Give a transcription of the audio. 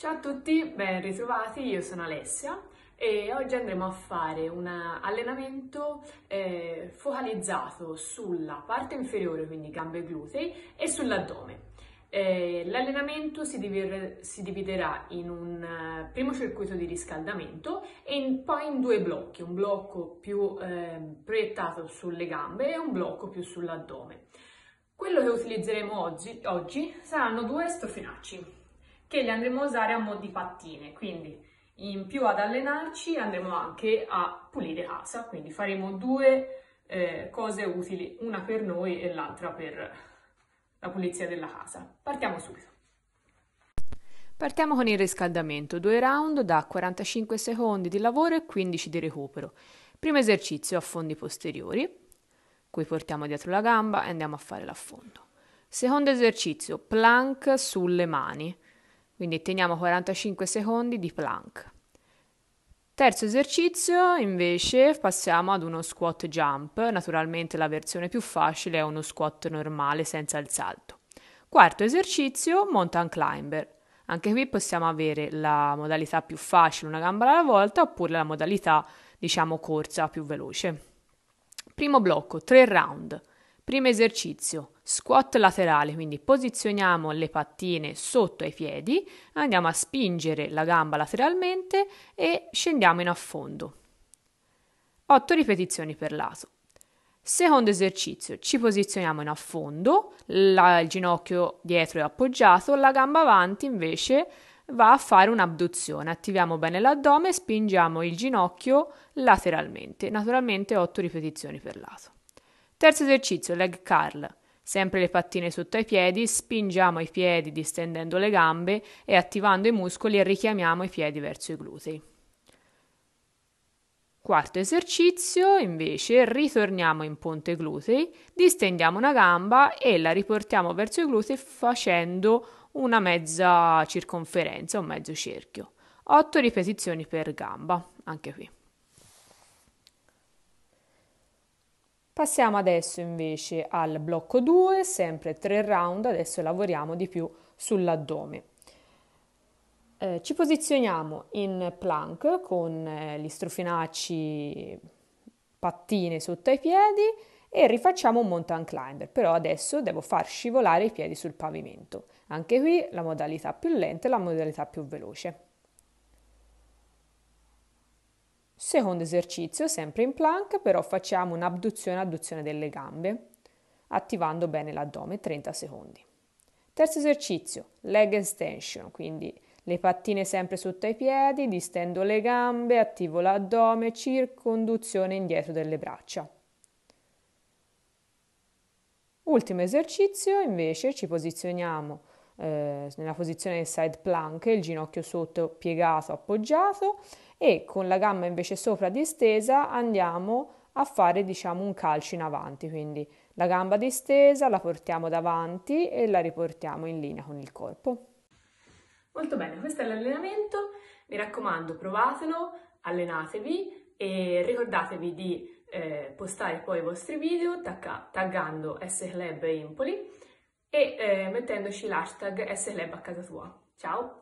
Ciao a tutti, ben ritrovati, io sono Alessia e oggi andremo a fare un allenamento eh, focalizzato sulla parte inferiore, quindi gambe e glutei, e sull'addome. Eh, l'allenamento si, diver- si, dividerà in un uh, primo circuito di riscaldamento e in, poi in due blocchi, un blocco più eh, proiettato sulle gambe e un blocco più sull'addome. Quello che utilizzeremo oggi, oggi saranno due strofinacci che le andremo a usare a mo' di pattine, quindi in più ad allenarci andremo anche a pulire casa, quindi faremo due eh, cose utili, una per noi e l'altra per la pulizia della casa. Partiamo subito. Partiamo con il riscaldamento, due round da 45 secondi di lavoro e 15 di recupero. Primo esercizio affondi posteriori, qui portiamo dietro la gamba e andiamo a fare l'affondo. Secondo esercizio, plank sulle mani. Quindi teniamo 45 secondi di plank. Terzo esercizio invece passiamo ad uno squat jump, naturalmente la versione più facile è uno squat normale senza il salto. Quarto esercizio mountain climber, anche qui possiamo avere la modalità più facile, una gamba alla volta, oppure la modalità diciamo corsa più veloce. Primo blocco, 3 round. Primo esercizio, Squat laterale, quindi posizioniamo le pattine sotto ai piedi, andiamo a spingere la gamba lateralmente e scendiamo in affondo. 8 ripetizioni per lato. Secondo esercizio, ci posizioniamo in affondo, la, il ginocchio dietro è appoggiato, la gamba avanti invece va a fare un'abduzione. Attiviamo bene l'addome e spingiamo il ginocchio lateralmente, naturalmente 8 ripetizioni per lato. Terzo esercizio, leg curl. Sempre le pattine sotto ai piedi, spingiamo i piedi distendendo le gambe e attivando i muscoli e richiamiamo i piedi verso i glutei. Quarto esercizio, invece, ritorniamo in ponte glutei, distendiamo una gamba e la riportiamo verso i glutei facendo una mezza circonferenza, un mezzo cerchio. 8 ripetizioni per gamba, anche qui. Passiamo adesso invece al blocco 2, sempre 3 round, adesso lavoriamo di più sull'addome. Eh, ci posizioniamo in plank con eh, gli strofinacci pattine sotto ai piedi e rifacciamo un mountain climber, però adesso devo far scivolare i piedi sul pavimento. Anche qui la modalità più lenta e la modalità più veloce. Secondo esercizio, sempre in plank, però facciamo un'abduzione adduzione delle gambe, attivando bene l'addome, 30 secondi. Terzo esercizio, leg extension, quindi le pattine sempre sotto ai piedi, distendo le gambe, attivo l'addome, circonduzione indietro delle braccia. Ultimo esercizio, invece ci posizioniamo eh, nella posizione del side plank, il ginocchio sotto piegato, appoggiato e con la gamba invece sopra distesa andiamo a fare diciamo un calcio in avanti, quindi la gamba distesa la portiamo davanti e la riportiamo in linea con il corpo. Molto bene, questo è l'allenamento, mi raccomando provatelo, allenatevi e ricordatevi di eh, postare poi i vostri video tagga- taggando S Club Empoli e eh, mettendoci l'hashtag SLab a casa tua. Ciao!